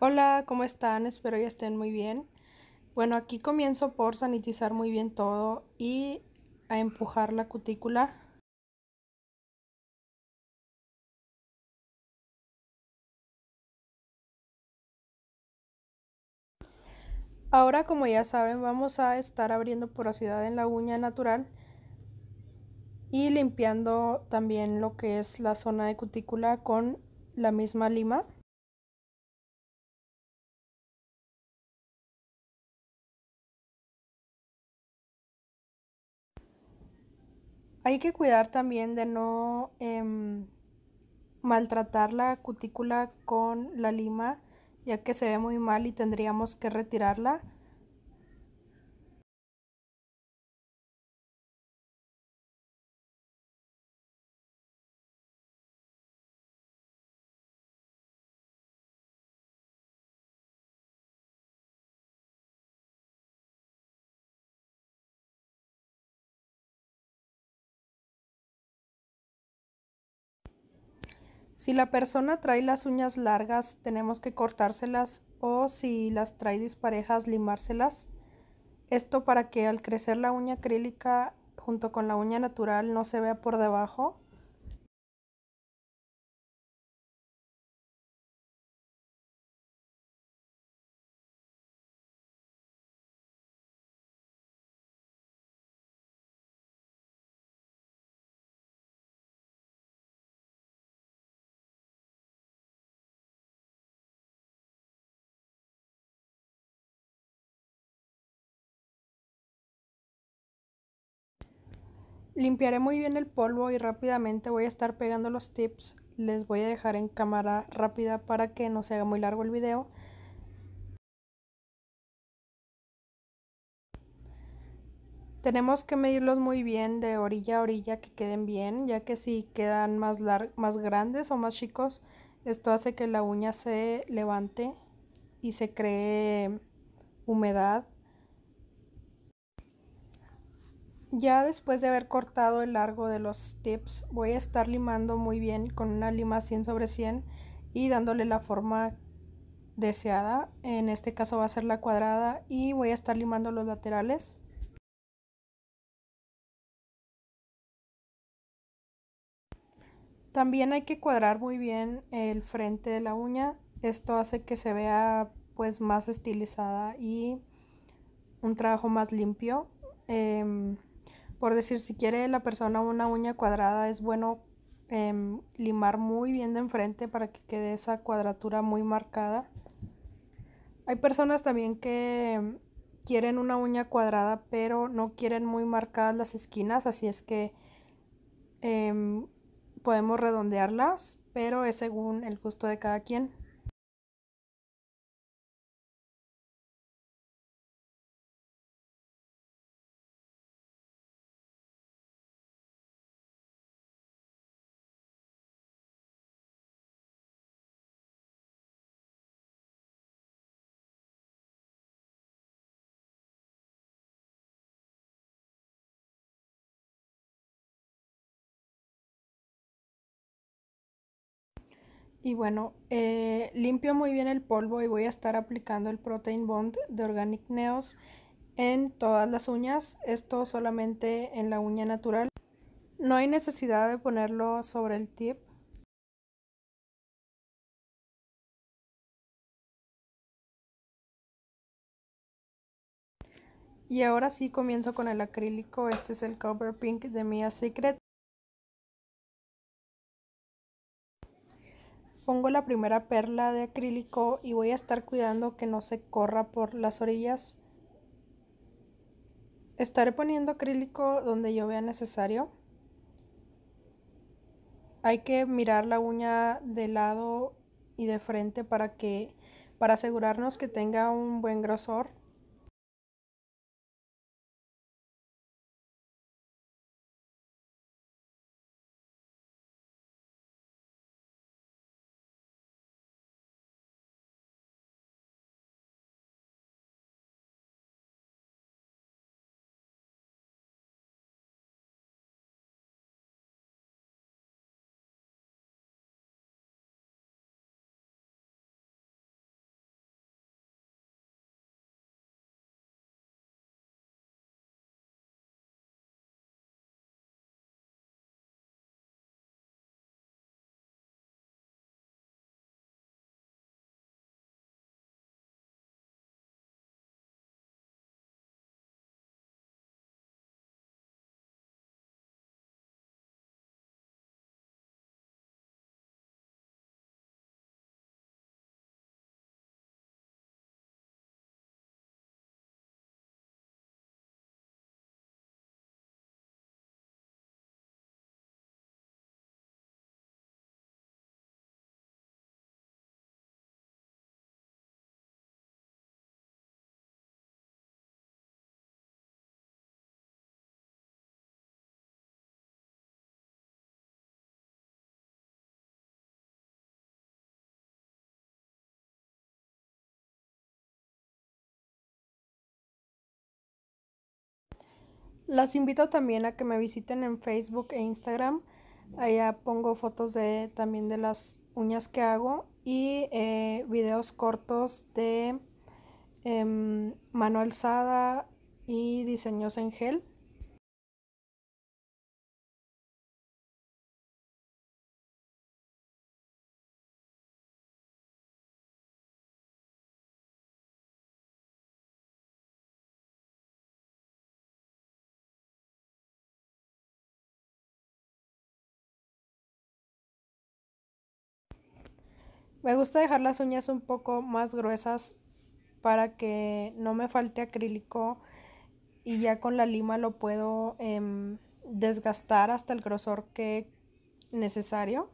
Hola, ¿cómo están? Espero ya estén muy bien. Bueno, aquí comienzo por sanitizar muy bien todo y a empujar la cutícula. Ahora, como ya saben, vamos a estar abriendo porosidad en la uña natural y limpiando también lo que es la zona de cutícula con la misma lima. Hay que cuidar también de no em, maltratar la cutícula con la lima, ya que se ve muy mal y tendríamos que retirarla. Si la persona trae las uñas largas, tenemos que cortárselas o si las trae disparejas, limárselas. Esto para que al crecer la uña acrílica junto con la uña natural no se vea por debajo Limpiaré muy bien el polvo y rápidamente voy a estar pegando los tips. Les voy a dejar en cámara rápida para que no se haga muy largo el video. Tenemos que medirlos muy bien de orilla a orilla que queden bien, ya que si quedan más, más grandes o más chicos, esto hace que la uña se levante y se cree humedad Ya después de haber cortado el largo de los tips, voy a estar limando muy bien con una lima 100 sobre 100 y dándole la forma deseada. En este caso va a ser la cuadrada y voy a estar limando los laterales. También hay que cuadrar muy bien el frente de la uña. Esto hace que se vea pues más estilizada y un trabajo más limpio. Em, por decir, si quiere la persona una uña cuadrada, es bueno em, limar muy bien de enfrente para que quede esa cuadratura muy marcada. Hay personas también que quieren una uña cuadrada, pero no quieren muy marcadas las esquinas, así es que em, podemos redondearlas, pero es según el gusto de cada quien. Y bueno, eh, limpio muy bien el polvo y voy a estar aplicando el Protein Bond de Organic Neos en todas las uñas, esto solamente en la uña natural. No hay necesidad de ponerlo sobre el tip. Y ahora sí comienzo con el acrílico, este es el Cover Pink de Mia Secret. Pongo la primera perla de acrílico y voy a estar cuidando que no se corra por las orillas. Estaré poniendo acrílico donde yo vea necesario. Hay que mirar la uña de lado y de frente para que para asegurarnos que tenga un buen grosor Las invito también a que me visiten en Facebook e Instagram. Allá pongo fotos también de las uñas que hago y eh, videos cortos de eh, mano alzada y diseños en gel. Me gusta dejar las uñas un poco más gruesas para que no me falte acrílico y ya con la lima lo puedo em, desgastar hasta el grosor que necesario.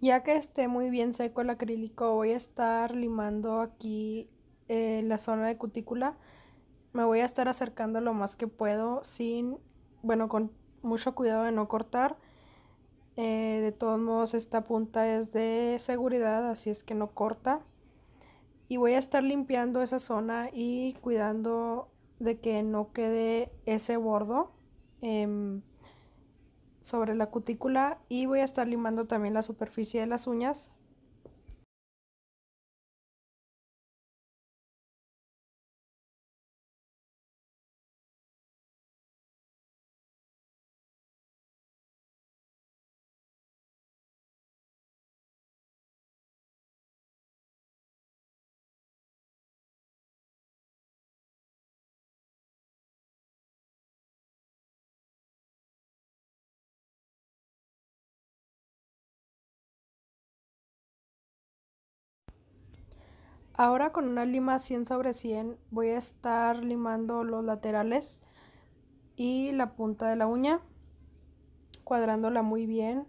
Ya que esté muy bien seco el acrílico, voy a estar limando aquí eh, la zona de cutícula. Me voy a estar acercando lo más que puedo sin, bueno, con mucho cuidado de no cortar. Eh, de todos modos, esta punta es de seguridad, así es que no corta. Y voy a estar limpiando esa zona y cuidando de que no quede ese bordo. Em, sobre la cutícula y voy a estar limando también la superficie de las uñas Ahora con una lima 100 sobre 100 voy a estar limando los laterales y la punta de la uña, cuadrándola muy bien.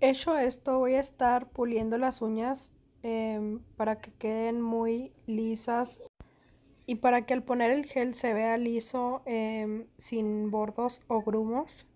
hecho esto voy a estar puliendo las uñas em, para que queden muy lisas y para que al poner el gel se vea liso em, sin bordos o grumos.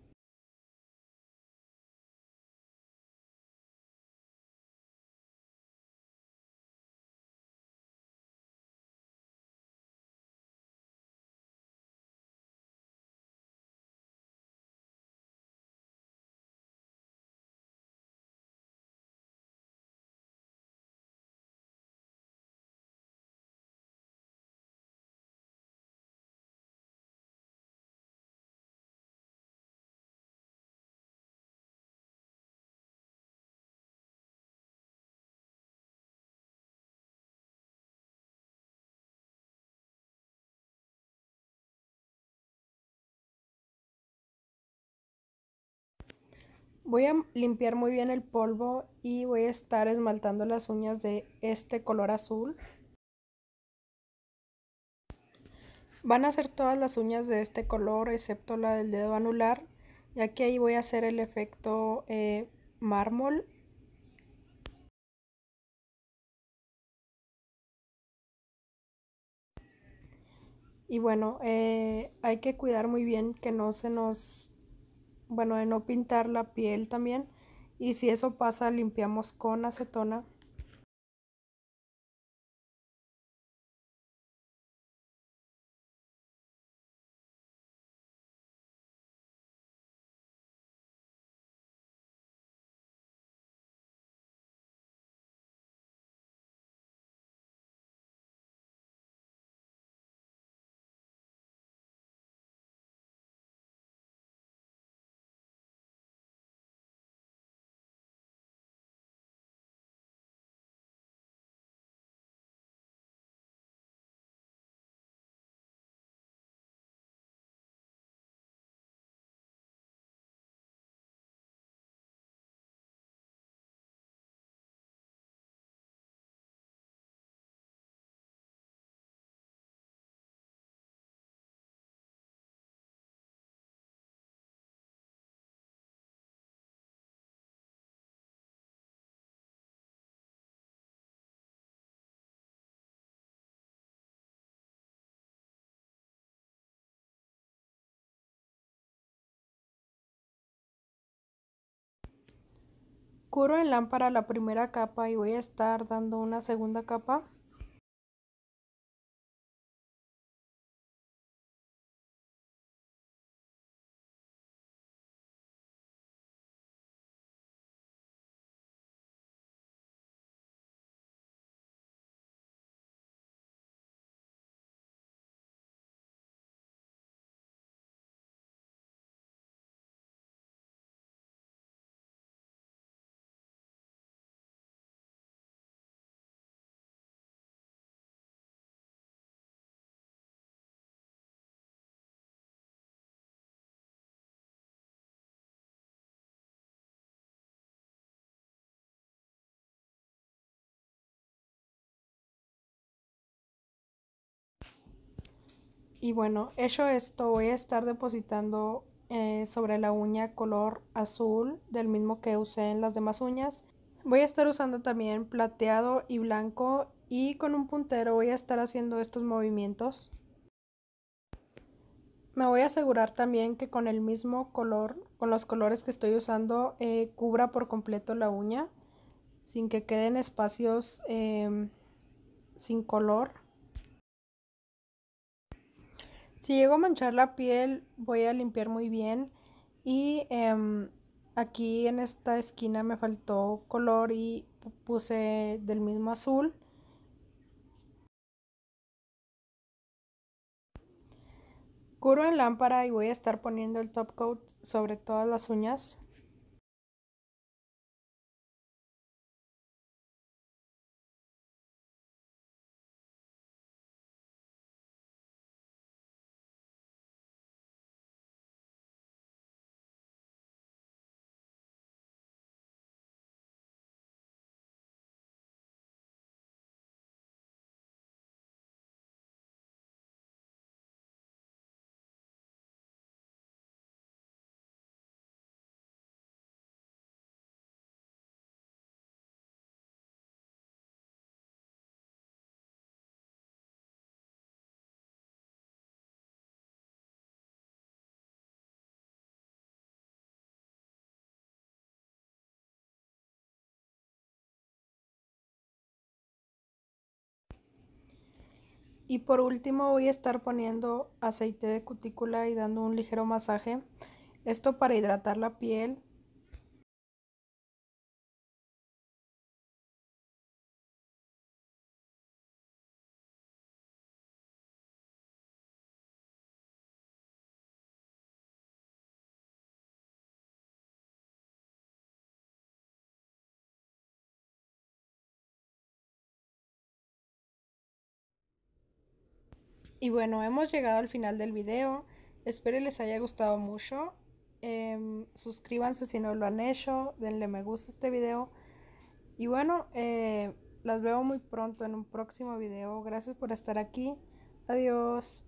Voy a limpiar muy bien el polvo y voy a estar esmaltando las uñas de este color azul. Van a ser todas las uñas de este color excepto la del dedo anular, ya que ahí voy a hacer el efecto eh, mármol Y bueno, eh, hay que cuidar muy bien que no se nos bueno, de no pintar la piel también. Y si eso pasa, limpiamos con acetona Curo en lámpara la primera capa y voy a estar dando una segunda capa Y bueno, hecho esto, voy a estar depositando eh, sobre la uña color azul del mismo que usé en las demás uñas. Voy a estar usando también plateado y blanco y con un puntero voy a estar haciendo estos movimientos. Me voy a asegurar también que con el mismo color, con los colores que estoy usando, eh, cubra por completo la uña sin que queden espacios em, sin color. Si llego a manchar la piel, voy a limpiar muy bien. Y em, aquí en esta esquina me faltó color y puse del mismo azul. Curo en lámpara y voy a estar poniendo el top coat sobre todas las uñas. Y por último voy a estar poniendo aceite de cutícula y dando un ligero masaje. Esto para hidratar la piel Y bueno, hemos llegado al final del video. Espero les haya gustado mucho. Em, suscríbanse si no lo han hecho. Denle me gusta a este video. Y bueno, eh, las veo muy pronto en un próximo video. Gracias por estar aquí. Adiós.